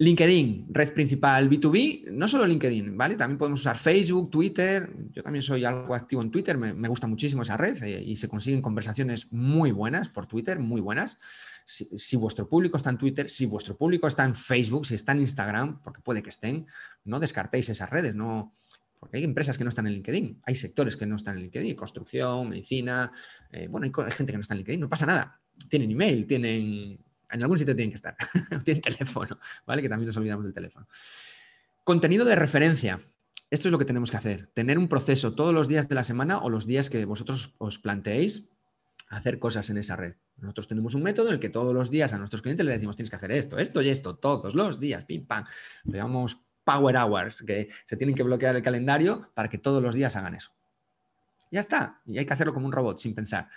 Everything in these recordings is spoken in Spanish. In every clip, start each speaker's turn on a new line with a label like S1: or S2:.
S1: LinkedIn, red principal B2B, no solo LinkedIn, ¿vale? También podemos usar Facebook, Twitter. Yo también soy algo activo en Twitter, me, gusta muchísimo esa red eh, y se consiguen conversaciones muy buenas por Twitter, muy buenas. Si, vuestro público está en Twitter, si vuestro público está en Facebook, si está en Instagram, porque puede que estén, no descartéis esas redes, no. Porque hay empresas que no están en LinkedIn, hay sectores que no están en LinkedIn, construcción, medicina, eh, bueno, hay gente que no está en LinkedIn, no pasa nada. Tienen email, tienen en algún sitio tienen que estar. tienen teléfono, ¿vale? Que también nos olvidamos del teléfono. Contenido de referencia. Esto es lo que tenemos que hacer. Tener un proceso todos los días de la semana o los días que vosotros os planteéis hacer cosas en esa red. Nosotros tenemos un método en el que todos los días a nuestros clientes le decimos tienes que hacer esto, esto y esto, todos los días, pim, pam. Lo llamamos power hours, que se tienen que bloquear el calendario para que todos los días hagan eso. Ya está. Y hay que hacerlo como un robot, sin pensar.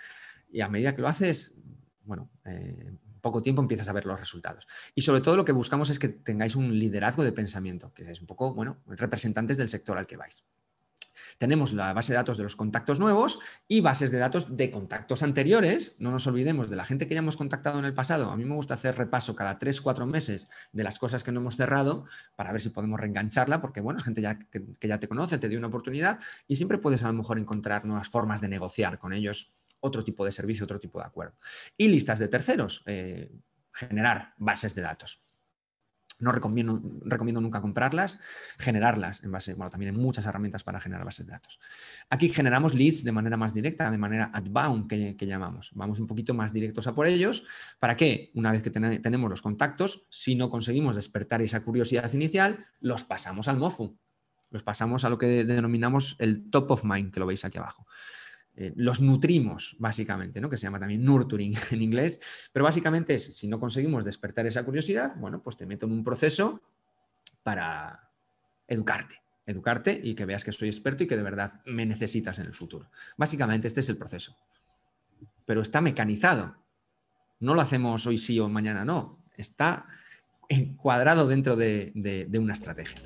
S1: Y a medida que lo haces, bueno, eh, poco tiempo empiezas a ver los resultados. Y sobre todo lo que buscamos es que tengáis un liderazgo de pensamiento, que seáis un poco, bueno, representantes del sector al que vais. Tenemos la base de datos de los contactos nuevos y bases de datos de contactos anteriores. No nos olvidemos de la gente que ya hemos contactado en el pasado. A mí me gusta hacer repaso cada tres, cuatro meses de las cosas que no hemos cerrado para ver si podemos reengancharla, porque bueno, gente ya, que ya te conoce, te dio una oportunidad y siempre puedes a lo mejor encontrar nuevas formas de negociar con ellos otro tipo de servicio, otro tipo de acuerdo. Y listas de terceros, eh, generar bases de datos. No recomiendo, recomiendo, nunca comprarlas, generarlas en base, bueno, también hay muchas herramientas para generar bases de datos. Aquí generamos leads de manera más directa, de manera adbound que, llamamos. Vamos un poquito más directos a por ellos para que una vez que tenemos los contactos, si no conseguimos despertar esa curiosidad inicial, los pasamos al MOFU, los pasamos a lo que denominamos el top of mind, que lo veis aquí abajo. Eh, los nutrimos, básicamente, que se llama también nurturing en inglés, pero básicamente es, si no conseguimos despertar esa curiosidad, bueno, pues te meto en un proceso para educarte, educarte y que veas que soy experto y que de verdad me necesitas en el futuro. Básicamente este es el proceso, pero está mecanizado. No lo hacemos hoy sí o mañana no, está encuadrado dentro de una estrategia.